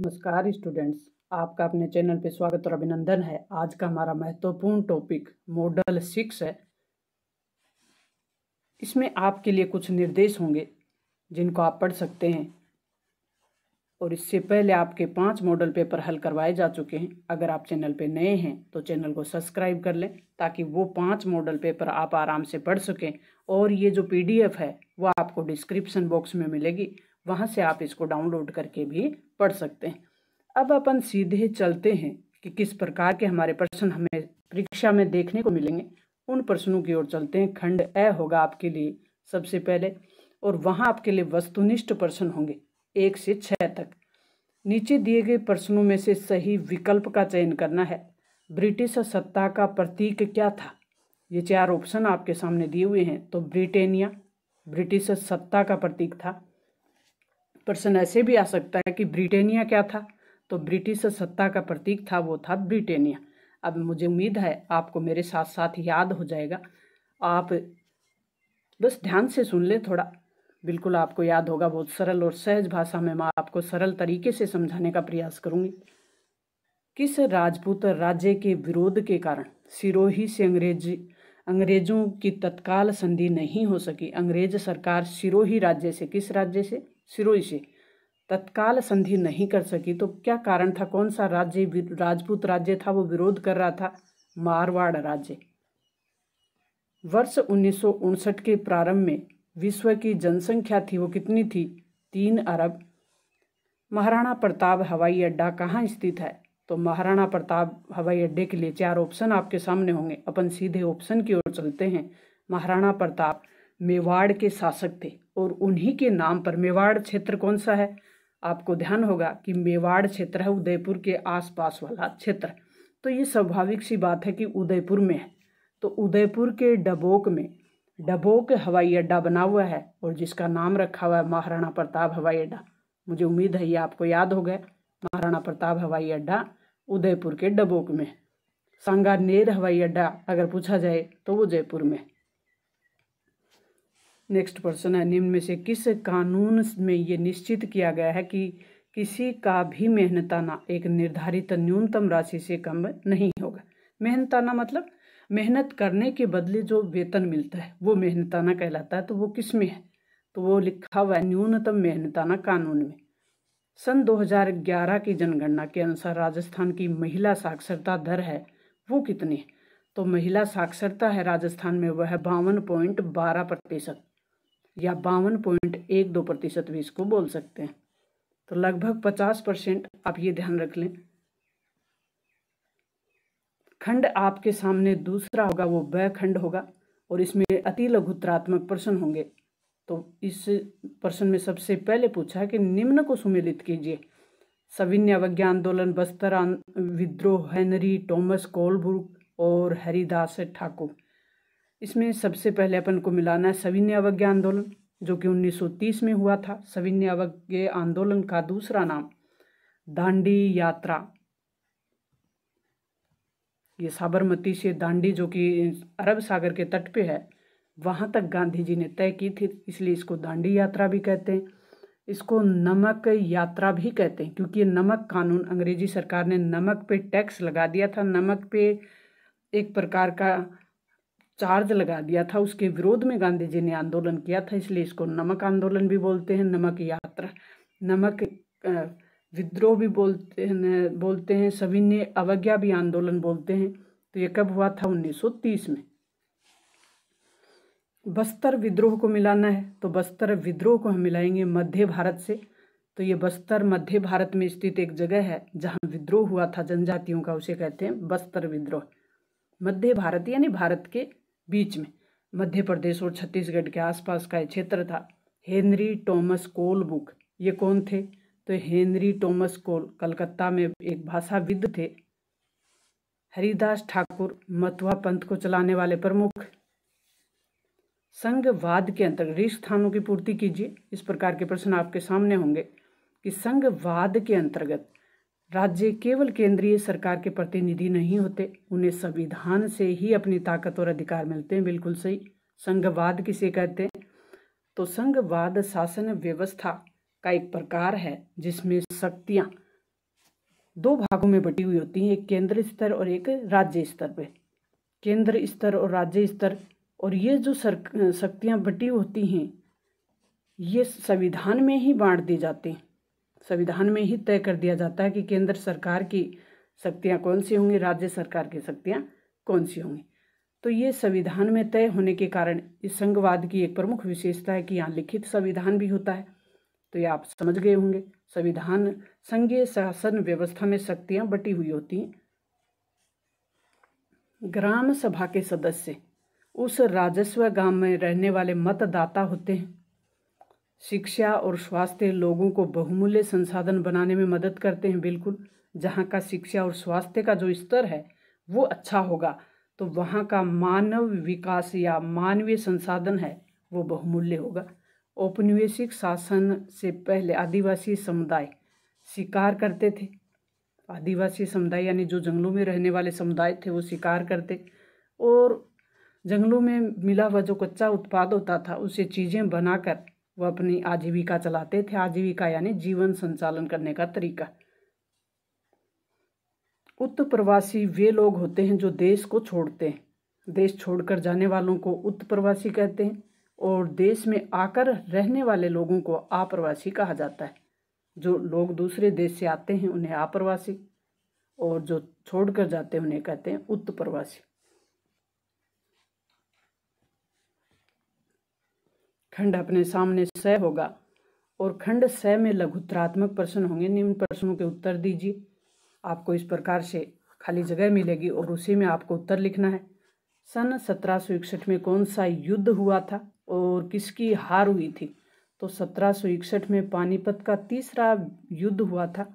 नमस्कार स्टूडेंट्स आपका अपने चैनल पर स्वागत और अभिनंदन है आज का हमारा महत्वपूर्ण टॉपिक मॉडल सिक्स है इसमें आपके लिए कुछ निर्देश होंगे जिनको आप पढ़ सकते हैं और इससे पहले आपके पांच मॉडल पेपर हल करवाए जा चुके हैं अगर आप चैनल पर नए हैं तो चैनल को सब्सक्राइब कर लें ताकि वो पांच मॉडल पेपर आप आराम से पढ़ सकें और ये जो पीडीएफ है वो आपको डिस्क्रिप्शन बॉक्स में मिलेगी वहाँ से आप इसको डाउनलोड करके भी पढ़ सकते हैं अब अपन सीधे चलते हैं कि किस प्रकार के हमारे प्रश्न हमें परीक्षा में देखने को मिलेंगे उन प्रश्नों की ओर चलते हैं खंड ए होगा आपके लिए सबसे पहले और वहाँ आपके लिए वस्तुनिष्ठ प्रश्न होंगे एक से छः तक नीचे दिए गए प्रश्नों में से सही विकल्प का चयन करना है ब्रिटिश सत्ता का प्रतीक क्या था ये चार ऑप्शन आपके सामने दिए हुए हैं तो ब्रिटेनिया ब्रिटिश सत्ता का प्रतीक था प्रश्न ऐसे भी आ सकता है कि ब्रिटेनिया क्या था तो ब्रिटिश सत्ता का प्रतीक था वो था ब्रिटेनिया अब मुझे उम्मीद है आपको मेरे साथ साथ याद हो जाएगा आप बस ध्यान से सुन लें थोड़ा बिल्कुल आपको याद होगा बहुत सरल और सहज भाषा में मैं आपको सरल तरीके से समझाने का प्रयास करूंगी किस राजपूत राज्य के विरोध के कारण सिरोही से अंग्रेजी अंग्रेजों की तत्काल संधि नहीं हो सकी अंग्रेज सरकार सिरोही राज्य से किस राज्य से सिरोही से तत्काल संधि नहीं कर सकी तो क्या कारण था कौन सा राज्य राजपूत राज्य था वो विरोध कर रहा था मारवाड़ राज्य वर्ष उन्नीस के प्रारंभ में विश्व की जनसंख्या थी वो कितनी थी तीन अरब महाराणा प्रताप हवाई अड्डा कहाँ स्थित है तो महाराणा प्रताप हवाई अड्डे के लिए चार ऑप्शन आपके सामने होंगे अपन सीधे ऑप्शन की ओर चलते हैं महाराणा प्रताप मेवाड़ के शासक थे और उन्हीं के नाम पर मेवाड़ क्षेत्र कौन सा है आपको ध्यान होगा कि मेवाड़ क्षेत्र है उदयपुर के आसपास वाला क्षेत्र तो ये स्वाभाविक सी बात है कि उदयपुर में है तो उदयपुर के डबोक में डबोक हवाई अड्डा बना हुआ है और जिसका नाम रखा हुआ है महाराणा प्रताप हवाई अड्डा मुझे उम्मीद है ये आपको याद हो गया महाराणा प्रताप हवाई अड्डा उदयपुर के डबोक में सांगानेर हवाई अड्डा अगर पूछा जाए तो वो जयपुर में नेक्स्ट पर्सन है निम्न में से किस कानून में ये निश्चित किया गया है कि किसी का भी मेहनताना एक निर्धारित न्यूनतम राशि से कम नहीं होगा मेहनताना मतलब मेहनत करने के बदले जो वेतन मिलता है वो मेहनताना कहलाता है तो वो किस में है तो वो लिखा हुआ है न्यूनतम मेहनताना कानून में सन 2011 की जनगणना के अनुसार राजस्थान की महिला साक्षरता दर है वो कितनी है तो महिला साक्षरता है राजस्थान में वह बावन पॉइंट बारह प्रतिशत या बावन पॉइंट एक दो प्रतिशत भी इसको बोल सकते हैं तो लगभग पचास परसेंट आप ये ध्यान रख लें खंड आपके सामने दूसरा होगा वो वह खंड होगा और इसमें अति लघुत्रात्मक प्रश्न होंगे तो इस प्रश्न में सबसे पहले पूछा है कि निम्न को सुमेलित कीजिए सविन्य अवज्ञ आंदोलन बस्तर विद्रोह हेनरी टॉमस कोलबुर्ग और हरिदास ठाकुर इसमें सबसे पहले अपन को मिलाना है सविन्य अवज्ञ आंदोलन जो कि 1930 में हुआ था सविन्य अवज्ञ आंदोलन का दूसरा नाम दांडी यात्रा ये साबरमती से दांडी जो कि अरब सागर के तट पे है वहाँ तक गांधी जी ने तय की थी इसलिए इसको दांडी यात्रा भी कहते हैं इसको नमक यात्रा भी कहते हैं क्योंकि ये नमक कानून अंग्रेजी सरकार ने नमक पे टैक्स लगा दिया था नमक पे एक प्रकार का चार्ज लगा दिया था उसके विरोध में गांधी जी ने आंदोलन किया था इसलिए इसको नमक आंदोलन भी बोलते हैं नमक यात्रा नमक विद्रोह भी बोलते हैं बोलते हैं सभी ने अवज्ञा भी आंदोलन बोलते हैं तो ये कब हुआ था 1930 में बस्तर विद्रोह को मिलाना है तो बस्तर विद्रोह को हम मिलाएंगे मध्य भारत से तो ये बस्तर मध्य भारत में स्थित एक जगह है जहाँ विद्रोह हुआ था जनजातियों का उसे कहते हैं बस्तर विद्रोह मध्य भारत यानी भारत के बीच में मध्य प्रदेश और छत्तीसगढ़ के आसपास का क्षेत्र था हेनरी टॉमस कोल बुक ये कौन थे तो हेनरी टॉमस कोल कलकत्ता में एक भाषाविद थे हरिदास ठाकुर मथुआ पंथ को चलाने वाले प्रमुख संघवाद के अंतर्गत रिक्त स्थानों की पूर्ति कीजिए इस प्रकार के प्रश्न आपके सामने होंगे कि संघवाद के अंतर्गत राज्य केवल केंद्रीय सरकार के प्रतिनिधि नहीं होते उन्हें संविधान से ही अपनी ताकत और अधिकार मिलते हैं बिल्कुल सही संघवाद किसे कहते हैं तो संघवाद शासन व्यवस्था का एक प्रकार है जिसमें शक्तियाँ दो भागों में बटी हुई होती हैं एक केंद्र स्तर और एक राज्य स्तर पे केंद्र स्तर और राज्य स्तर और ये जो सर शक्तियाँ बटी होती हैं ये संविधान में ही बांट दी जाती हैं संविधान में ही तय कर दिया जाता है कि केंद्र सरकार की शक्तियाँ कौन सी होंगी राज्य सरकार की शक्तियाँ कौन सी होंगी तो ये संविधान में तय होने के कारण इस संघवाद की एक प्रमुख विशेषता है कि यहाँ लिखित संविधान भी होता है तो ये आप समझ गए होंगे संविधान संघीय शासन व्यवस्था में शक्तियाँ बटी हुई होती हैं ग्राम सभा के सदस्य उस राजस्व गांव में रहने वाले मतदाता होते हैं शिक्षा और स्वास्थ्य लोगों को बहुमूल्य संसाधन बनाने में मदद करते हैं बिल्कुल जहाँ का शिक्षा और स्वास्थ्य का जो स्तर है वो अच्छा होगा तो वहाँ का मानव विकास या मानवीय संसाधन है वो बहुमूल्य होगा औपनिवेशिक शासन से पहले आदिवासी समुदाय शिकार करते थे आदिवासी समुदाय यानी जो जंगलों में रहने वाले समुदाय थे वो शिकार करते और जंगलों में मिला हुआ जो कच्चा उत्पाद होता था उसे चीज़ें बनाकर वह अपनी आजीविका चलाते थे आजीविका यानी जीवन संचालन करने का तरीका उत्त प्रवासी वे लोग होते हैं जो देश को छोड़ते हैं देश छोड़कर जाने वालों को उत्त प्रवासी कहते हैं और देश में आकर रहने वाले लोगों को आप्रवासी कहा जाता है जो लोग दूसरे देश से आते हैं उन्हें आप्रवासी और जो छोड़कर जाते हैं उन्हें कहते हैं उत्त प्रवासी खंड अपने सामने सह होगा और खंड सह में लघुत्रात्मक प्रश्न होंगे निम्न प्रश्नों के उत्तर दीजिए आपको इस प्रकार से खाली जगह मिलेगी और उसी में आपको उत्तर लिखना है सन सत्रह में कौन सा युद्ध हुआ था और किसकी हार हुई थी तो सत्रह में पानीपत का तीसरा युद्ध हुआ था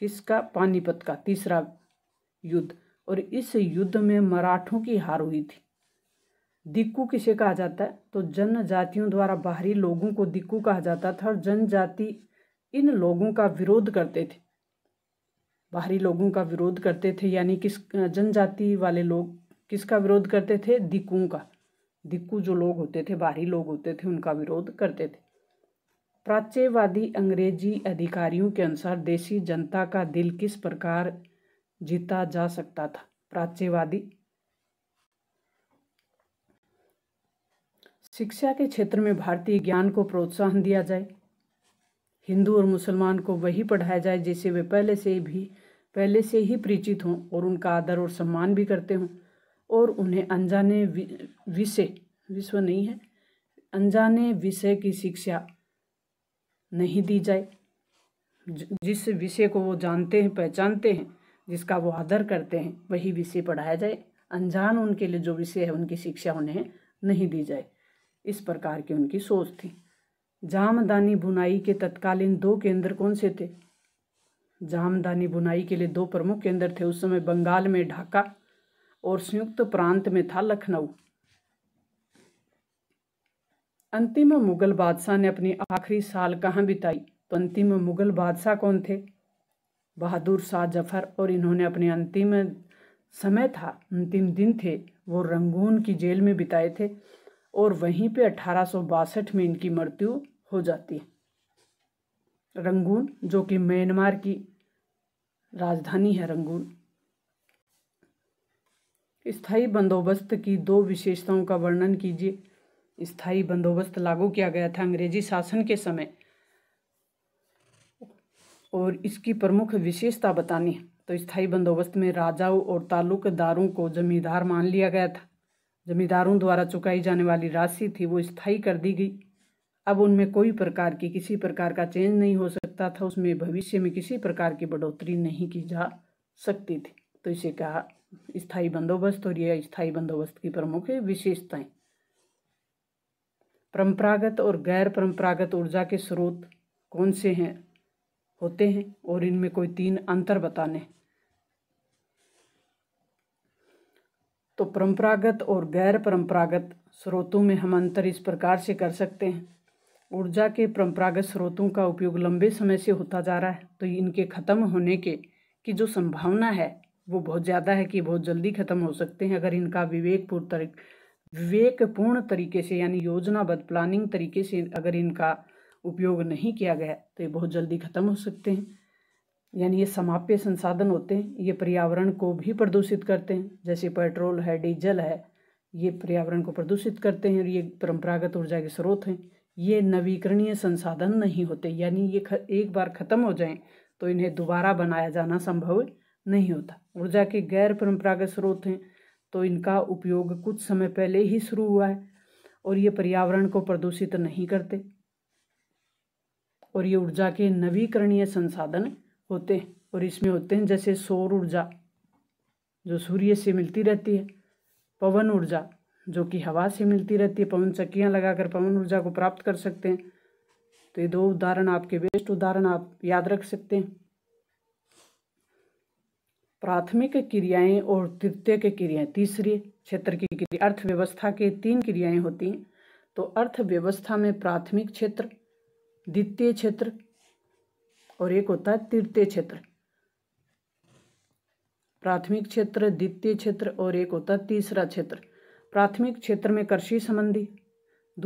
किसका पानीपत का तीसरा युद्ध और इस युद्ध में मराठों की हार हुई थी दिक्कू किसे कहा जाता है तो जनजातियों द्वारा बाहरी लोगों को दिक्कू कहा जाता था और जनजाति इन लोगों का विरोध करते थे बाहरी लोगों का विरोध करते थे यानी किस जनजाति वाले लोग किसका विरोध करते थे दिक्कू का दिक्कू जो लोग होते थे बाहरी लोग होते थे उनका विरोध करते थे प्राच्यवादी अंग्रेजी अधिकारियों के अनुसार देशी जनता का दिल किस प्रकार जीता जा सकता था प्राच्यवादी शिक्षा के क्षेत्र में भारतीय ज्ञान को प्रोत्साहन दिया जाए हिंदू और मुसलमान को वही पढ़ाया जाए जैसे वे पहले से भी पहले से ही परिचित हों और उनका आदर और सम्मान भी करते हों और उन्हें अनजाने विषय विश्व नहीं है अनजाने विषय की शिक्षा नहीं दी जाए जिस विषय को वो जानते हैं पहचानते हैं जिसका वो आदर करते हैं वही विषय पढ़ाया जाए अनजान उनके लिए जो विषय है उनकी शिक्षा उन्हें नहीं दी जाए इस प्रकार की उनकी सोच थी जामदानी बुनाई के तत्कालीन दो केंद्र कौन से थे जामदानी बुनाई के लिए दो प्रमुख केंद्र थे उस समय बंगाल में ढाका और संयुक्त प्रांत में था लखनऊ अंतिम मुगल बादशाह ने अपनी आखिरी साल कहाँ बिताई तो अंतिम मुगल बादशाह कौन थे बहादुर शाह जफर और इन्होंने अपने अंतिम समय था अंतिम दिन थे वो रंगून की जेल में बिताए थे और वहीं पे अठारह में इनकी मृत्यु हो जाती है रंगून जो कि म्यांमार की राजधानी है रंगून स्थायी बंदोबस्त की दो विशेषताओं का वर्णन कीजिए स्थाई बंदोबस्त लागू किया गया था अंग्रेजी शासन के समय और इसकी प्रमुख विशेषता बतानी है तो स्थायी बंदोबस्त में राजाओं और ताल्लुकदारों को जमींदार मान लिया गया था जमींदारों द्वारा चुकाई जाने वाली राशि थी वो स्थायी कर दी गई अब उनमें कोई प्रकार की किसी प्रकार का चेंज नहीं हो सकता था उसमें भविष्य में किसी प्रकार की बढ़ोतरी नहीं की जा सकती थी तो इसे कहा स्थायी बंदोबस्त और यह स्थायी बंदोबस्त की प्रमुख विशेषताएं परंपरागत और गैर परंपरागत ऊर्जा के स्रोत कौन से हैं होते हैं और इनमें कोई तीन अंतर बताने हैं तो परंपरागत और गैर परंपरागत स्रोतों में हम अंतर इस प्रकार से कर सकते हैं ऊर्जा के परंपरागत स्रोतों का उपयोग लंबे समय से होता जा रहा है तो इनके ख़त्म होने के की जो संभावना है वो बहुत ज़्यादा है कि बहुत जल्दी ख़त्म हो सकते हैं अगर इनका विवेकपूर्ण तरीक विवेकपूर्ण तरीके से यानी योजनाबद्ध प्लानिंग तरीके से अगर इनका उपयोग नहीं किया गया तो ये बहुत जल्दी ख़त्म हो सकते हैं यानी ये समाप्य संसाधन होते हैं ये पर्यावरण को भी प्रदूषित करते हैं जैसे पेट्रोल है डीजल है ये पर्यावरण को प्रदूषित करते हैं और ये परंपरागत ऊर्जा के स्रोत हैं ये नवीकरणीय संसाधन नहीं होते यानी ये एक बार ख़त्म हो जाएं तो इन्हें दोबारा बनाया जाना संभव नहीं होता ऊर्जा के गैर परंपरागत स्रोत हैं तो इनका उपयोग कुछ समय पहले ही शुरू हुआ है और ये पर्यावरण को प्रदूषित नहीं करते और ये ऊर्जा के नवीकरणीय संसाधन होते हैं और इसमें होते हैं जैसे सौर ऊर्जा जो सूर्य से मिलती रहती है पवन ऊर्जा जो कि हवा से मिलती रहती है पवन चक्कियाँ लगाकर पवन ऊर्जा को प्राप्त कर सकते हैं तो ये दो उदाहरण आपके बेस्ट उदाहरण आप याद रख सकते हैं प्राथमिक क्रियाएं और के क्रियाएं तीसरी क्षेत्र की क्रिया अर्थव्यवस्था के तीन क्रियाएं होती हैं तो अर्थव्यवस्था में प्राथमिक क्षेत्र द्वितीय क्षेत्र और एक होता है तृतीय क्षेत्र प्राथमिक क्षेत्र द्वितीय क्षेत्र और एक होता है तीसरा क्षेत्र प्राथमिक क्षेत्र में कृषि संबंधी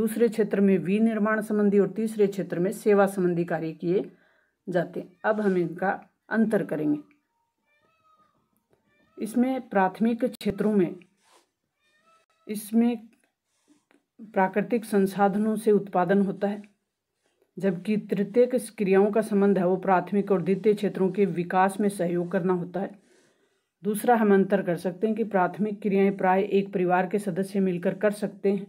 दूसरे क्षेत्र में विनिर्माण संबंधी और तीसरे क्षेत्र में सेवा संबंधी कार्य किए जाते हैं अब हम इनका अंतर करेंगे इसमें प्राथमिक क्षेत्रों में इसमें प्राकृतिक संसाधनों से उत्पादन होता है जबकि तृतीयक क्रियाओं का संबंध है वो प्राथमिक और द्वितीय क्षेत्रों के विकास में सहयोग करना होता है दूसरा हम अंतर कर सकते हैं कि प्राथमिक क्रियाएं प्राय एक परिवार के सदस्य मिलकर कर सकते हैं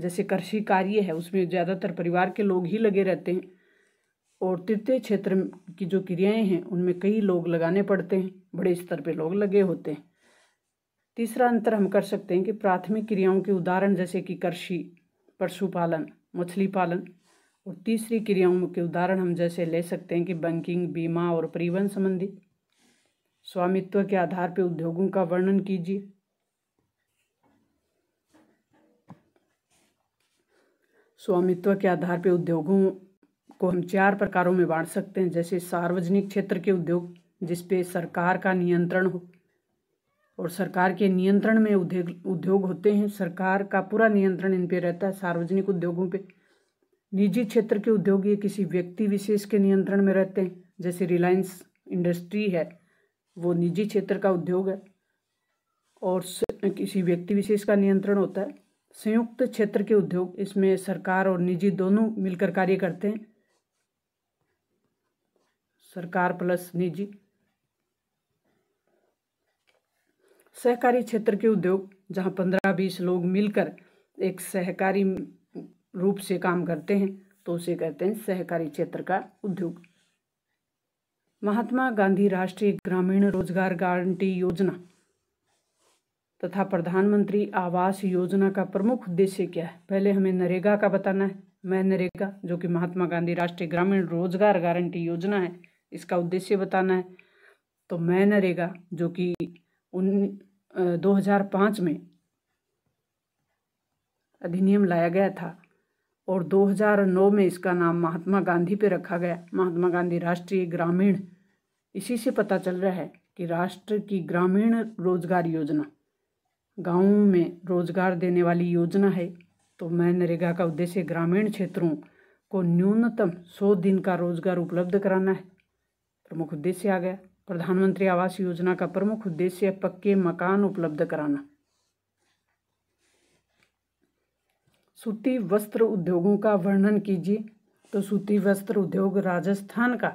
जैसे कृषि कार्य है उसमें ज़्यादातर परिवार के लोग ही लगे रहते हैं और तृतीय क्षेत्र की जो क्रियाएं हैं उनमें कई लोग लगाने पड़ते हैं बड़े स्तर पर लोग लगे होते हैं तीसरा अंतर हम कर सकते हैं कि प्राथमिक क्रियाओं के उदाहरण जैसे कि कृषि पशुपालन मछली पालन और तीसरी क्रियाओं के उदाहरण हम जैसे ले सकते हैं कि बैंकिंग बीमा और परिवहन संबंधी स्वामित्व के आधार पर उद्योगों का वर्णन कीजिए स्वामित्व के आधार पर उद्योगों को हम चार प्रकारों में बांट सकते हैं जैसे सार्वजनिक क्षेत्र के उद्योग जिस पे सरकार का नियंत्रण हो और सरकार के नियंत्रण में उद्योग उद्योग होते हैं सरकार का पूरा नियंत्रण इन पे रहता है सार्वजनिक उद्योगों पे निजी क्षेत्र के उद्योग ये किसी व्यक्ति विशेष के नियंत्रण में रहते हैं जैसे रिलायंस इंडस्ट्री है वो निजी क्षेत्र का उद्योग है और किसी व्यक्ति विशेष का नियंत्रण होता है संयुक्त क्षेत्र के उद्योग इसमें सरकार और निजी दोनों मिलकर कार्य करते हैं सरकार प्लस निजी सहकारी क्षेत्र के उद्योग जहां पंद्रह बीस लोग मिलकर एक सहकारी रूप से काम करते हैं तो उसे कहते हैं सहकारी क्षेत्र का उद्योग महात्मा गांधी राष्ट्रीय ग्रामीण रोजगार गारंटी योजना तथा प्रधानमंत्री आवास योजना का प्रमुख उद्देश्य क्या है पहले हमें नरेगा का बताना है मैं नरेगा जो कि महात्मा गांधी राष्ट्रीय ग्रामीण रोजगार गारंटी योजना है इसका उद्देश्य बताना है तो मैं नरेगा जो कि उन दो में अधिनियम लाया गया था और 2009 में इसका नाम महात्मा गांधी पर रखा गया महात्मा गांधी राष्ट्रीय ग्रामीण इसी से पता चल रहा है कि राष्ट्र की ग्रामीण रोजगार योजना गाँव में रोजगार देने वाली योजना है तो मैं नरेगा का उद्देश्य ग्रामीण क्षेत्रों को न्यूनतम सौ दिन का रोजगार उपलब्ध कराना है प्रमुख उद्देश्य आ गया प्रधानमंत्री आवास योजना का प्रमुख उद्देश्य पक्के मकान उपलब्ध कराना सूती वस्त्र उद्योगों का वर्णन कीजिए तो सूती वस्त्र उद्योग राजस्थान का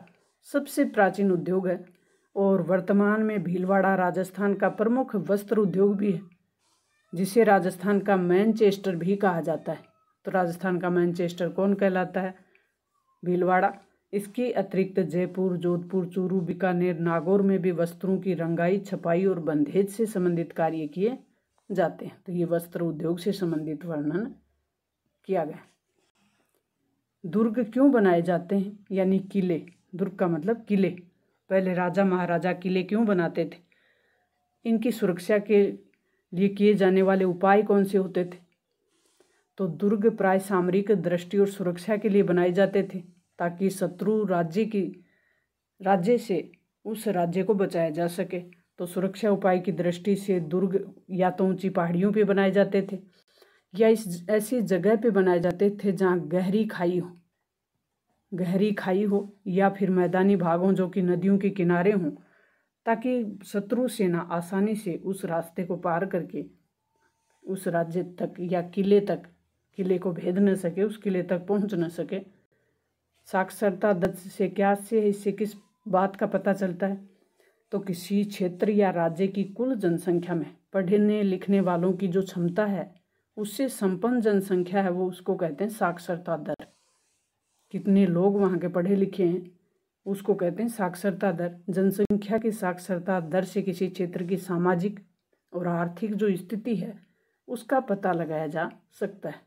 सबसे प्राचीन उद्योग है और वर्तमान में भीलवाड़ा राजस्थान का प्रमुख वस्त्र उद्योग भी है जिसे राजस्थान का मैनचेस्टर भी कहा जाता है तो राजस्थान का मैनचेस्टर कौन कहलाता है भीलवाड़ा इसके अतिरिक्त जयपुर जोधपुर चूरू बीकानेर नागौर में भी वस्त्रों की रंगाई छपाई और बंधेज से संबंधित कार्य किए जाते हैं तो ये वस्त्र उद्योग से संबंधित वर्णन किया गया दुर्ग क्यों बनाए जाते हैं यानी किले दुर्ग का मतलब किले पहले राजा महाराजा किले क्यों बनाते थे इनकी सुरक्षा के लिए किए जाने वाले उपाय कौन से होते थे तो दुर्ग प्राय सामरिक दृष्टि और सुरक्षा के लिए बनाए जाते थे ताकि शत्रु राज्य की राज्य से उस राज्य को बचाया जा सके तो सुरक्षा उपाय की दृष्टि से दुर्ग या तो ऊंची पहाड़ियों पर बनाए जाते थे या इस ऐसी जगह पे बनाए जाते थे जहाँ गहरी खाई हो गहरी खाई हो या फिर मैदानी भाग हों जो कि नदियों के किनारे हों ताकि शत्रु सेना आसानी से उस रास्ते को पार करके उस राज्य तक या किले तक किले को भेद न सके उस किले तक पहुंच न सके साक्षरता दत्त से क्या से इससे किस बात का पता चलता है तो किसी क्षेत्र या राज्य की कुल जनसंख्या में पढ़ने लिखने वालों की जो क्षमता है उससे संपन्न जनसंख्या है वो उसको कहते हैं साक्षरता दर कितने लोग वहाँ के पढ़े लिखे हैं उसको कहते हैं साक्षरता दर जनसंख्या की साक्षरता दर से किसी क्षेत्र की सामाजिक और आर्थिक जो स्थिति है उसका पता लगाया जा सकता है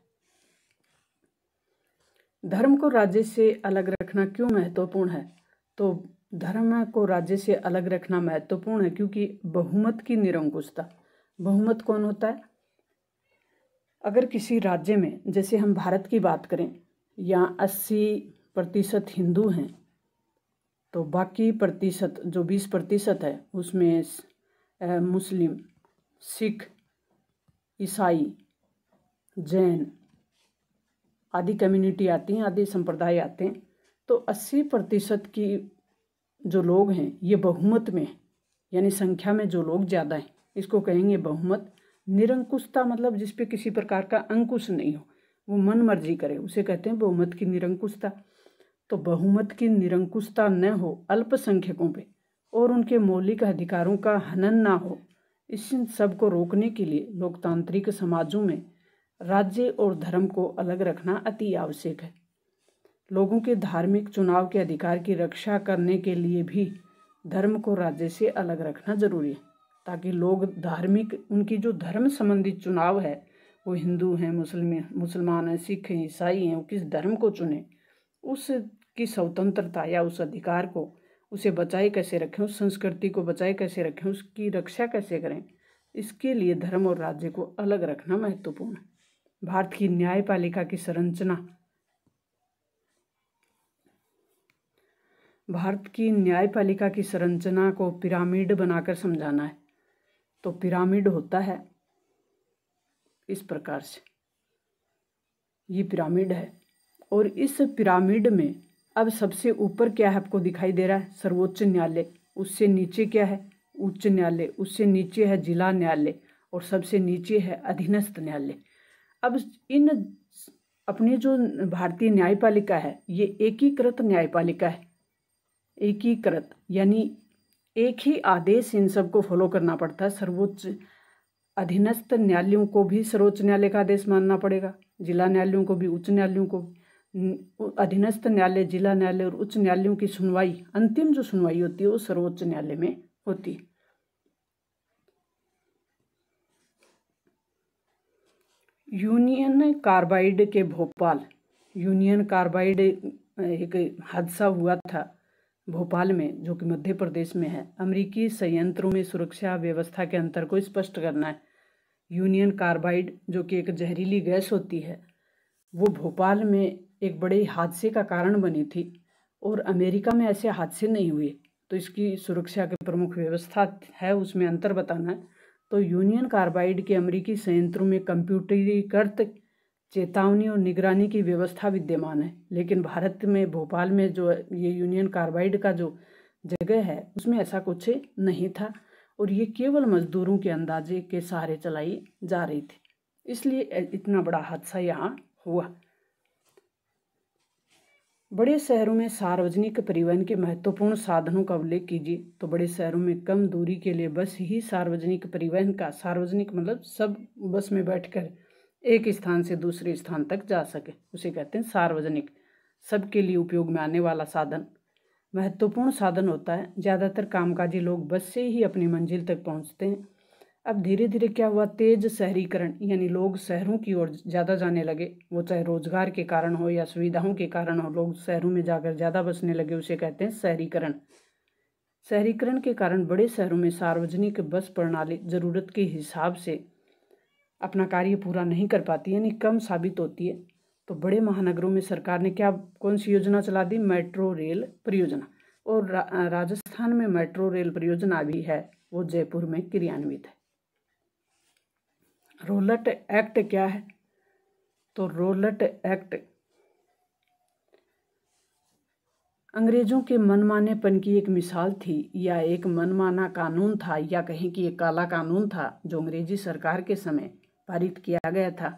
धर्म को राज्य से अलग रखना क्यों महत्वपूर्ण है तो धर्म को राज्य से अलग रखना महत्वपूर्ण है क्योंकि बहुमत की निरंकुशता बहुमत कौन होता है अगर किसी राज्य में जैसे हम भारत की बात करें यहाँ अस्सी प्रतिशत हिंदू हैं तो बाकी प्रतिशत जो बीस प्रतिशत है उसमें मुस्लिम सिख ईसाई जैन आदि कम्युनिटी आती हैं आदि संप्रदाय आते हैं तो अस्सी प्रतिशत की जो लोग हैं ये बहुमत में यानी संख्या में जो लोग ज़्यादा हैं इसको कहेंगे बहुमत निरंकुशता मतलब जिस पे किसी प्रकार का अंकुश नहीं हो वो मन मर्जी करे उसे कहते हैं बहुमत की निरंकुशता तो बहुमत की निरंकुशता न हो अल्पसंख्यकों पे और उनके मौलिक अधिकारों का हनन ना हो इस सब को रोकने के लिए लोकतांत्रिक समाजों में राज्य और धर्म को अलग रखना अति आवश्यक है लोगों के धार्मिक चुनाव के अधिकार की रक्षा करने के लिए भी धर्म को राज्य से अलग रखना जरूरी है ताकि लोग धार्मिक उनकी जो धर्म संबंधी चुनाव है वो हिंदू हैं मुस्लिम मुसलमान हैं सिख हैं ईसाई हैं वो किस धर्म को चुने उसकी स्वतंत्रता या उस अधिकार को उसे बचाए कैसे रखें उस संस्कृति को बचाए कैसे रखें उसकी रक्षा कैसे करें इसके लिए धर्म और राज्य को अलग रखना महत्वपूर्ण है भारत की न्यायपालिका की संरचना भारत की न्यायपालिका की संरचना को पिरामिड बनाकर समझाना है तो पिरामिड होता है इस प्रकार से ये पिरामिड है और इस पिरामिड में अब सबसे ऊपर क्या है आपको दिखाई दे रहा है सर्वोच्च न्यायालय उससे नीचे क्या है उच्च न्यायालय उससे नीचे है जिला न्यायालय और सबसे नीचे है अधीनस्थ न्यायालय अब इन अपनी जो भारतीय न्यायपालिका है ये एकीकृत न्यायपालिका है एकीकृत यानी एक ही आदेश इन सबको फॉलो करना पड़ता है सर्वोच्च अधीनस्थ न्यायालयों को भी सर्वोच्च न्यायालय का आदेश मानना पड़ेगा जिला न्यायालयों को भी उच्च न्यायालयों को अधीनस्थ न्यायालय जिला न्यायालय और उच्च न्यायालयों की सुनवाई अंतिम जो सुनवाई होती है वो सर्वोच्च न्यायालय में होती है यूनियन कार्बाइड के भोपाल यूनियन कार्बाइड एक हादसा हुआ था भोपाल में जो कि मध्य प्रदेश में है अमेरिकी संयंत्रों में सुरक्षा व्यवस्था के अंतर को स्पष्ट करना है यूनियन कार्बाइड जो कि एक जहरीली गैस होती है वो भोपाल में एक बड़े हादसे का कारण बनी थी और अमेरिका में ऐसे हादसे नहीं हुए तो इसकी सुरक्षा के प्रमुख व्यवस्था है उसमें अंतर बताना है तो यूनियन कार्बाइड के अमेरिकी संयंत्रों में कंप्यूटरीकृत चेतावनी और निगरानी की व्यवस्था विद्यमान है लेकिन भारत में भोपाल में जो ये यूनियन कार्बाइड का जो जगह है उसमें ऐसा कुछ नहीं था और ये केवल मजदूरों के अंदाजे के सहारे चलाई जा रही थी इसलिए इतना बड़ा हादसा यहाँ हुआ बड़े शहरों में सार्वजनिक परिवहन के महत्वपूर्ण साधनों का उल्लेख कीजिए तो बड़े शहरों में कम दूरी के लिए बस ही सार्वजनिक परिवहन का सार्वजनिक मतलब सब बस में बैठकर एक स्थान से दूसरे स्थान तक जा सके उसे कहते हैं सार्वजनिक सबके लिए उपयोग में आने वाला साधन महत्वपूर्ण साधन होता है ज़्यादातर कामकाजी लोग बस से ही अपनी मंजिल तक पहुंचते हैं अब धीरे धीरे क्या हुआ तेज शहरीकरण यानी लोग शहरों की ओर ज़्यादा जाने लगे वो चाहे रोजगार के कारण हो या सुविधाओं के कारण हो लोग शहरों में जाकर ज़्यादा बसने लगे उसे कहते हैं शहरीकरण शहरीकरण के कारण बड़े शहरों में सार्वजनिक बस प्रणाली ज़रूरत के हिसाब से अपना कार्य पूरा नहीं कर पाती यानी कम साबित होती है तो बड़े महानगरों में सरकार ने क्या कौन सी योजना चला दी मेट्रो रेल परियोजना और रा, राजस्थान में मेट्रो रेल परियोजना भी है वो जयपुर में क्रियान्वित है रोलट एक्ट क्या है तो रोलट एक्ट अंग्रेजों के मनमानेपन की एक मिसाल थी या एक मनमाना कानून था या कहीं कि एक काला कानून था जो अंग्रेजी सरकार के समय पारित किया गया था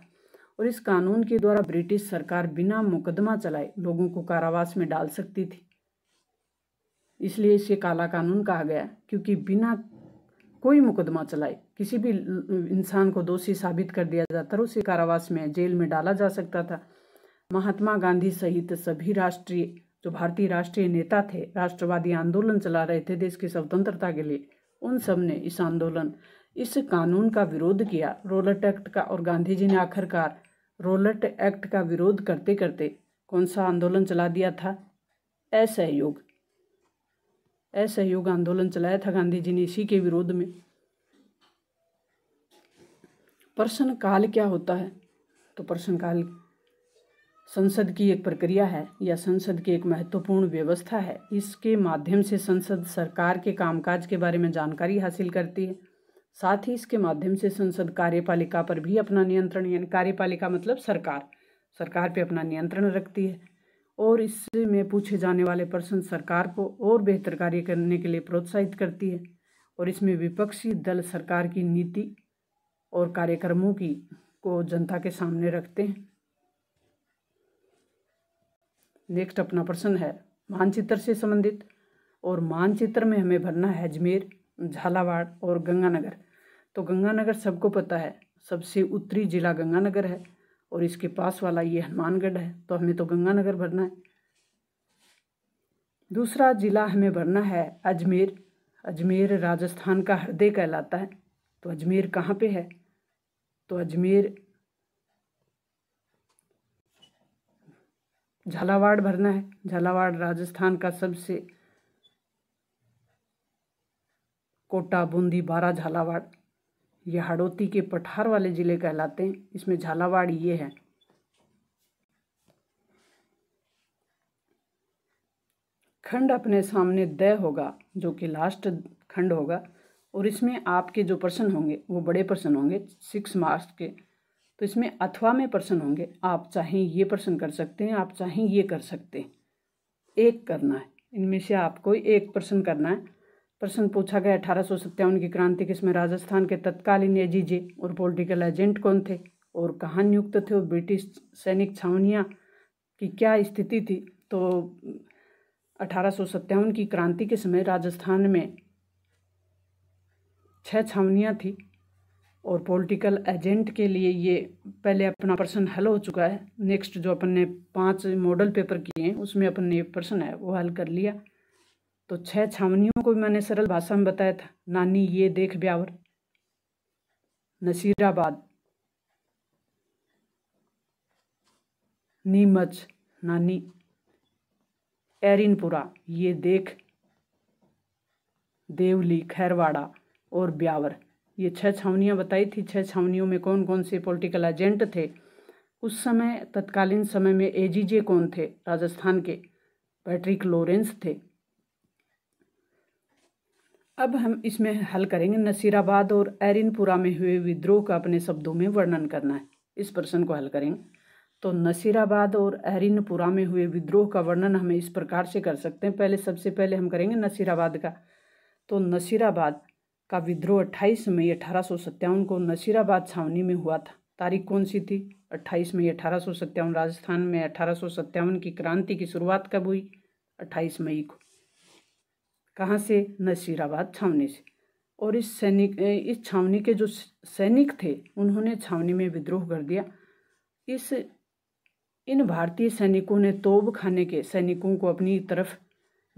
और इस कानून के द्वारा ब्रिटिश सरकार बिना मुकदमा चलाए लोगों को कारावास में डाल सकती थी इसलिए इसे काला कानून कहा गया क्योंकि बिना कोई मुकदमा चलाए किसी भी इंसान को दोषी साबित कर दिया जाता और उसे कारावास में जेल में डाला जा सकता था महात्मा गांधी सहित सभी राष्ट्रीय जो भारतीय राष्ट्रीय नेता थे राष्ट्रवादी आंदोलन चला रहे थे देश की स्वतंत्रता के लिए उन सब ने इस आंदोलन इस कानून का विरोध किया रोलट एक्ट का और गांधी जी ने आखिरकार रोलट एक्ट का विरोध करते करते कौन सा आंदोलन चला दिया था असहयोग असहयोग आंदोलन चलाया था गांधी जी ने इसी के विरोध में प्रश्न काल क्या होता है तो प्रश्न काल संसद की एक प्रक्रिया है या संसद की एक महत्वपूर्ण व्यवस्था है इसके माध्यम से संसद सरकार के कामकाज के बारे में जानकारी हासिल करती है साथ ही इसके माध्यम से संसद कार्यपालिका पर भी अपना नियंत्रण यानी कार्यपालिका मतलब सरकार सरकार पे अपना नियंत्रण रखती है और इसमें पूछे जाने वाले प्रश्न सरकार को और बेहतर कार्य करने के लिए प्रोत्साहित करती है और इसमें विपक्षी दल सरकार की नीति और कार्यक्रमों की को जनता के सामने रखते हैं नेक्स्ट अपना प्रश्न है मानचित्र से संबंधित और मानचित्र में हमें भरना है अजमेर झालावाड़ और गंगानगर तो गंगानगर सबको पता है सबसे उत्तरी जिला गंगानगर है और इसके पास वाला ये हनुमानगढ़ है तो हमें तो गंगानगर भरना है दूसरा ज़िला हमें भरना है अजमेर अजमेर राजस्थान का हृदय कहलाता है तो अजमेर कहाँ पे है तो अजमेर झालावाड़ भरना है झालावाड़ राजस्थान का सबसे कोटा बूंदी बारा झालावाड़ ये हड़ौती के पठार वाले ज़िले कहलाते हैं इसमें झालावाड़ ये है खंड अपने सामने दय होगा जो कि लास्ट खंड होगा और इसमें आपके जो प्रश्न होंगे वो बड़े प्रश्न होंगे सिक्स मार्क्स के तो इसमें अथवा में प्रश्न होंगे आप चाहें ये प्रश्न कर सकते हैं आप चाहें ये कर सकते हैं एक करना है इनमें से आपको एक प्रश्न करना है प्रश्न पूछा गया अठारह की क्रांति किसमें राजस्थान के तत्कालीन एजीजे और पॉलिटिकल एजेंट कौन थे और कहाँ नियुक्त थे और ब्रिटिश सैनिक छावनियाँ की क्या स्थिति थी तो अठारह की क्रांति के समय राजस्थान में छः छावनियाँ थी और पॉलिटिकल एजेंट के लिए ये पहले अपना प्रश्न हल हो चुका है नेक्स्ट जो अपन ने पांच मॉडल पेपर किए हैं उसमें अपन ने प्रश्न है वो हल कर लिया तो छह छावनियों को भी मैंने सरल भाषा में बताया था नानी ये देख ब्यावर नसीराबाद नीमच नानी एरिनपुरा ये देख देवली खैरवाड़ा और ब्यावर ये छह छावनियाँ बताई थी छह छावनियों में कौन कौन से पॉलिटिकल एजेंट थे उस समय तत्कालीन समय में एजीजे कौन थे राजस्थान के पैट्रिक लॉरेंस थे अब हम इसमें हल करेंगे नसीराबाद और एरिनपुरा में हुए विद्रोह का अपने शब्दों में वर्णन करना है इस प्रश्न को हल करेंगे तो नसीराबाद और एरिनपुरा में हुए विद्रोह का वर्णन हमें इस प्रकार से कर सकते हैं पहले सबसे पहले हम करेंगे नसीराबाद का तो नसीराबाद का विद्रोह अट्ठाईस मई अठारह को नसीराबाद छावनी में हुआ था तारीख कौन सी थी अट्ठाईस मई अठारह राजस्थान में अठारह की क्रांति की शुरुआत कब हुई अट्ठाईस मई को कहाँ से नसीराबाद छावनी से और इस सैनिक इस छावनी के जो सैनिक थे उन्होंने छावनी में विद्रोह कर दिया इस इन भारतीय सैनिकों ने तोप खाने के सैनिकों को अपनी तरफ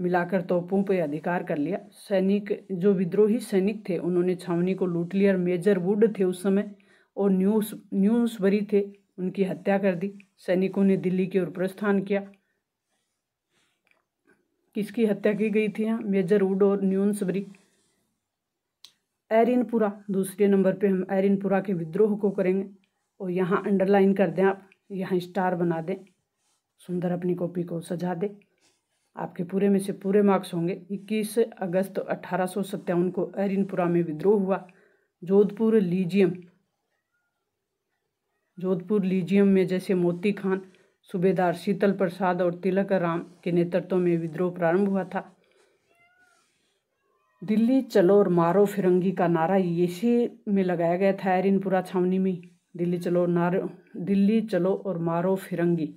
मिलाकर तोपों पर अधिकार कर लिया सैनिक जो विद्रोही सैनिक थे उन्होंने छावनी को लूट लिया मेजर वुड थे उस समय और न्यूस न्यूजबरी थे उनकी हत्या कर दी सैनिकों ने दिल्ली की ओर प्रस्थान किया किसकी हत्या की गई थी मेजर वुड और न्यूनसबरी एरिनपुरा दूसरे नंबर पे हम एरिनपुरा के विद्रोह को करेंगे और यहाँ अंडरलाइन कर दें आप यहाँ स्टार बना दें सुंदर अपनी कॉपी को सजा दें आपके पूरे में से पूरे मार्क्स होंगे 21 अगस्त अठारह को एरिनपुरा में विद्रोह हुआ जोधपुर लीजियम जोधपुर लीजियम में जैसे मोती खान सूबेदार शीतल प्रसाद और तिलक राम के नेतृत्व में विद्रोह प्रारंभ हुआ था दिल्ली चलो और मारो फिरंगी का नारा इसी में लगाया गया था एरिनपुरा छावनी में दिल्ली चलो नारो दिल्ली चलो और मारो फिरंगी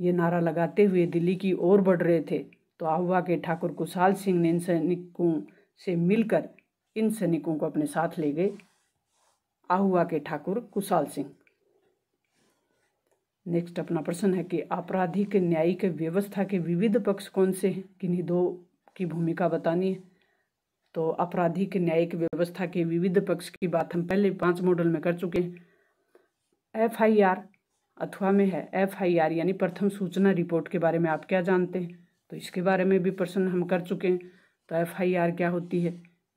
ये नारा लगाते हुए दिल्ली की ओर बढ़ रहे थे तो आहुआ के ठाकुर कुशाल सिंह ने इन सैनिकों से मिलकर इन सैनिकों को अपने साथ ले गए आहुआ के ठाकुर कुशाल सिंह नेक्स्ट अपना प्रश्न है कि आपराधिक न्यायिक व्यवस्था के विविध पक्ष कौन से हैं किन्हीं दो की भूमिका बतानी है तो आपराधिक न्यायिक व्यवस्था के विविध पक्ष की बात हम पहले पांच मॉडल में कर चुके हैं एफ आई आर अथवा में है एफ आई आर यानी प्रथम सूचना रिपोर्ट के बारे में आप क्या जानते हैं तो इसके बारे में भी प्रश्न हम कर चुके हैं तो एफ आई आर क्या होती है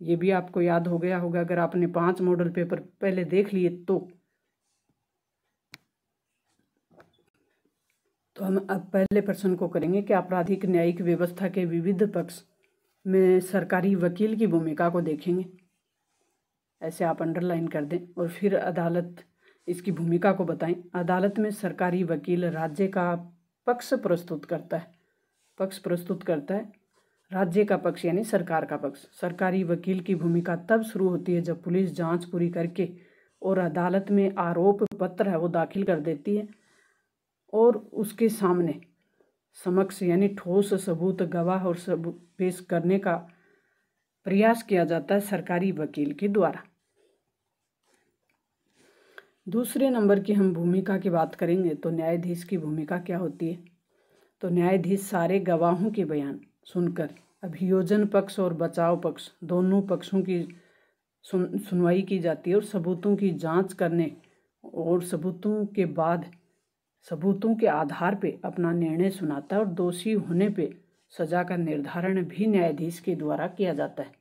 ये भी आपको याद हो गया होगा अगर आपने पाँच मॉडल पेपर पहले देख लिए तो तो हम अब पहले प्रश्न को करेंगे कि आपराधिक न्यायिक व्यवस्था के विविध पक्ष में सरकारी वकील की भूमिका को देखेंगे ऐसे आप अंडरलाइन कर दें और फिर अदालत इसकी भूमिका को बताएं अदालत में सरकारी वकील राज्य का पक्ष प्रस्तुत करता है पक्ष प्रस्तुत करता है राज्य का पक्ष यानी सरकार का पक्ष सरकारी वकील की भूमिका तब शुरू होती है जब पुलिस जांच पूरी करके और अदालत में आरोप पत्र है वो दाखिल कर देती है और उसके सामने समक्ष यानी ठोस सबूत गवाह और सबूत पेश करने का प्रयास किया जाता है सरकारी वकील के द्वारा दूसरे नंबर की हम भूमिका की बात करेंगे तो न्यायाधीश की भूमिका क्या होती है तो न्यायाधीश सारे गवाहों के बयान सुनकर अभियोजन पक्ष और बचाव पक्ष दोनों पक्षों की सुन सुनवाई की जाती है और सबूतों की जांच करने और सबूतों के बाद सबूतों के आधार पर अपना निर्णय सुनाता है और दोषी होने पर सजा का निर्धारण भी न्यायाधीश के द्वारा किया जाता है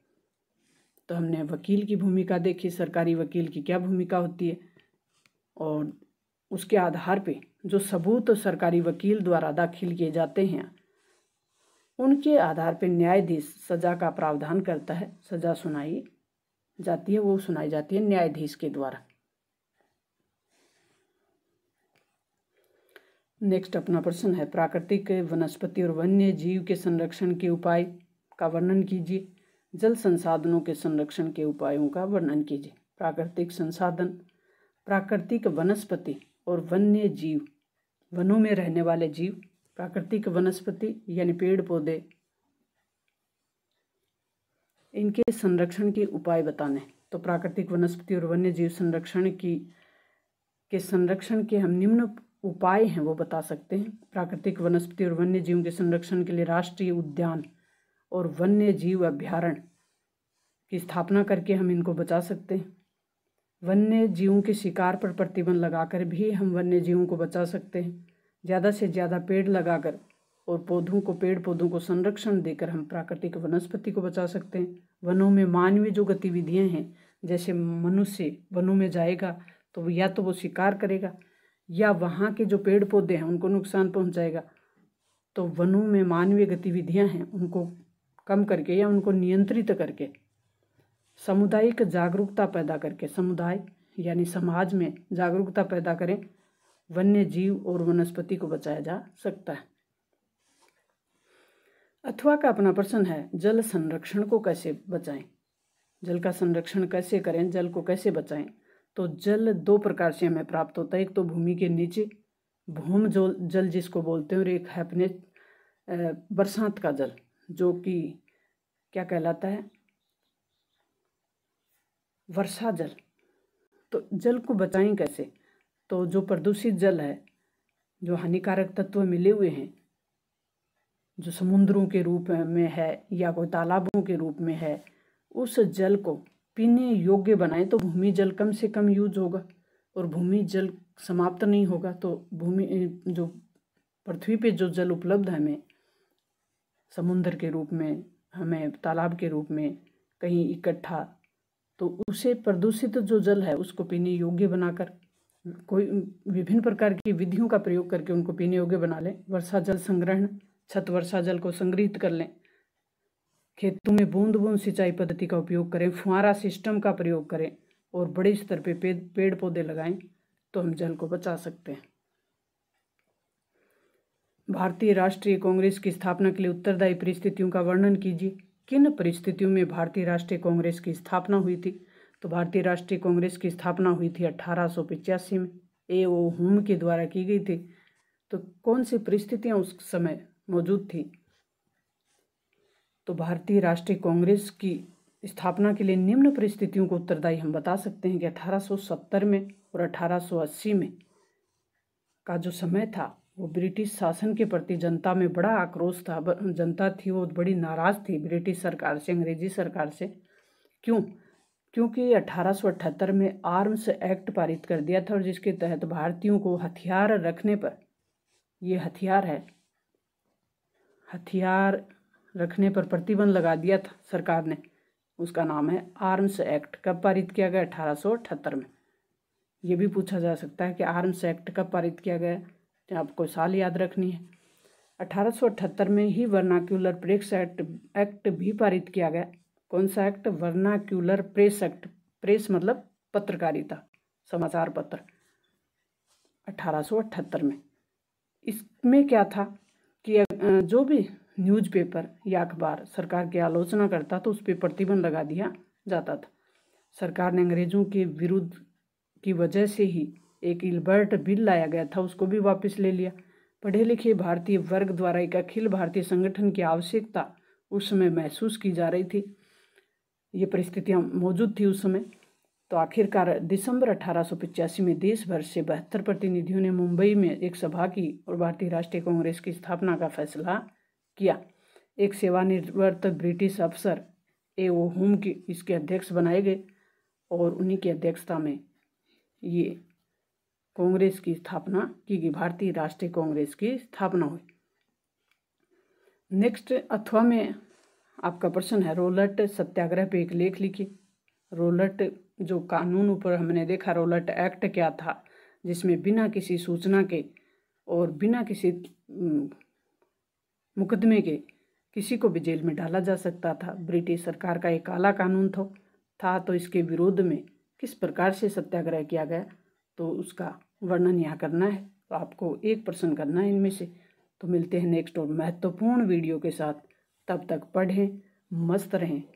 तो हमने वकील की भूमिका देखी सरकारी वकील की क्या भूमिका होती है और उसके आधार पे जो सबूत सरकारी वकील द्वारा दाखिल किए जाते हैं उनके आधार पे न्यायाधीश सजा का प्रावधान करता है सजा सुनाई जाती है वो सुनाई जाती है न्यायाधीश के द्वारा नेक्स्ट अपना प्रश्न है प्राकृतिक वनस्पति और वन्य जीव के संरक्षण के उपाय का वर्णन कीजिए जल संसाधनों के संरक्षण के उपायों का वर्णन कीजिए प्राकृतिक संसाधन प्राकृतिक वनस्पति और वन्य जीव वनों में रहने वाले जीव प्राकृतिक वनस्पति यानी पेड़ पौधे इनके संरक्षण के उपाय बताने तो प्राकृतिक वनस्पति और वन्य जीव संरक्षण की के संरक्षण के हम निम्न उपाय हैं वो बता सकते हैं प्राकृतिक वनस्पति और वन्य जीवों के संरक्षण के लिए राष्ट्रीय उद्यान और वन्य जीव अभ्यारण्य की स्थापना करके हम इनको बचा सकते हैं वन्य जीवों के शिकार पर प्रतिबंध लगाकर भी हम वन्य जीवों को बचा सकते हैं ज़्यादा से ज़्यादा पेड़ लगाकर और पौधों को पेड़ पौधों को संरक्षण देकर हम प्राकृतिक वनस्पति को बचा सकते हैं वनों में मानवीय जो गतिविधियाँ हैं जैसे मनुष्य वनों में जाएगा तो या तो वो शिकार करेगा या वहाँ के जो पेड़ पौधे हैं उनको नुकसान पहुँचाएगा तो वनों में मानवीय गतिविधियाँ हैं उनको कम करके या उनको नियंत्रित करके सामुदायिक जागरूकता पैदा करके समुदाय यानी समाज में जागरूकता पैदा करें वन्य जीव और वनस्पति को बचाया जा सकता है अथवा का अपना प्रश्न है जल संरक्षण को कैसे बचाएं जल का संरक्षण कैसे करें जल को कैसे बचाएं तो जल दो प्रकार से हमें प्राप्त होता है एक तो भूमि के नीचे भूम जल जल जिसको बोलते हैं और एक है अपने बरसात का जल जो कि क्या कहलाता है वर्षा जल तो जल को बचाएं कैसे तो जो प्रदूषित जल है जो हानिकारक तत्व मिले हुए हैं जो समुद्रों के रूप में है या कोई तालाबों के रूप में है उस जल को पीने योग्य बनाएं तो भूमि जल कम से कम यूज होगा और भूमि जल समाप्त नहीं होगा तो भूमि जो पृथ्वी पे जो जल उपलब्ध है हमें समुद्र के रूप में हमें तालाब के रूप में कहीं इकट्ठा तो उसे प्रदूषित जो जल है उसको पीने योग्य बनाकर कोई विभिन्न प्रकार की विधियों का प्रयोग करके उनको पीने योग्य बना लें वर्षा जल संग्रहण छत वर्षा जल को संग्रहित कर लें खेतों में बूंद बूंद सिंचाई पद्धति का उपयोग करें फुहारा सिस्टम का प्रयोग करें और बड़े स्तर पे पेड़ पौधे लगाएं तो हम जल को बचा सकते हैं भारतीय राष्ट्रीय कांग्रेस की स्थापना के लिए उत्तरदायी परिस्थितियों का वर्णन कीजिए किन परिस्थितियों में भारतीय राष्ट्रीय कांग्रेस की स्थापना हुई थी तो भारतीय राष्ट्रीय कांग्रेस की स्थापना हुई थी अठारह में ए ओ होम के द्वारा की गई थी तो कौन सी परिस्थितियाँ उस समय मौजूद थी तो भारतीय राष्ट्रीय कांग्रेस की स्थापना के लिए निम्न परिस्थितियों को उत्तरदायी हम बता सकते हैं कि 1870 में और 1880 में का जो समय था वो ब्रिटिश शासन के प्रति जनता में बड़ा आक्रोश था जनता थी वो बड़ी नाराज़ थी ब्रिटिश सरकार से अंग्रेजी सरकार से क्यों क्योंकि 1878 में आर्म्स एक्ट पारित कर दिया था और जिसके तहत भारतीयों को हथियार रखने पर ये हथियार है हथियार रखने पर प्रतिबंध लगा दिया था सरकार ने उसका नाम है आर्म्स एक्ट कब पारित किया गया अठारह में ये भी पूछा जा सकता है कि आर्म्स एक्ट कब पारित किया गया आपको साल याद रखनी है अठारह में ही वर्नाक्यूलर प्रेस एक्ट एक्ट भी पारित किया गया कौन सा act vernacular press act press मतलब पत्रकारिता समाचार पत्र अठारह में इसमें क्या था कि जो भी न्यूज़पेपर या अखबार सरकार की आलोचना करता तो उस पर प्रतिबंध लगा दिया जाता था सरकार ने अंग्रेज़ों के विरुद्ध की वजह से ही एक इल्बर्ट बिल लाया गया था उसको भी वापस ले लिया पढ़े लिखे भारतीय वर्ग द्वारा एक अखिल भारतीय संगठन की आवश्यकता उस समय महसूस की जा रही थी ये परिस्थितियाँ मौजूद थी उस समय तो आखिरकार दिसंबर अठारह में देश भर से बहत्तर प्रतिनिधियों ने मुंबई में एक सभा की और भारतीय राष्ट्रीय कांग्रेस की स्थापना का फैसला किया एक सेवानिवृत्त ब्रिटिश अफसर ए ओ होम के इसके अध्यक्ष बनाए गए और उन्हीं की अध्यक्षता में ये कांग्रेस की स्थापना की गई भारतीय राष्ट्रीय कांग्रेस की स्थापना हुई नेक्स्ट अथवा में आपका प्रश्न है रोलट सत्याग्रह पे एक लेख लिखी रोलट जो कानून ऊपर हमने देखा रोलट एक्ट क्या था जिसमें बिना किसी सूचना के और बिना किसी मुकदमे के किसी को भी जेल में डाला जा सकता था ब्रिटिश सरकार का एक काला कानून था था तो इसके विरोध में किस प्रकार से सत्याग्रह किया गया तो उसका वर्णन यहाँ करना है तो आपको एक प्रश्न करना है इनमें से तो मिलते हैं नेक्स्ट और महत्वपूर्ण वीडियो के साथ तब तक पढ़ें मस्त रहें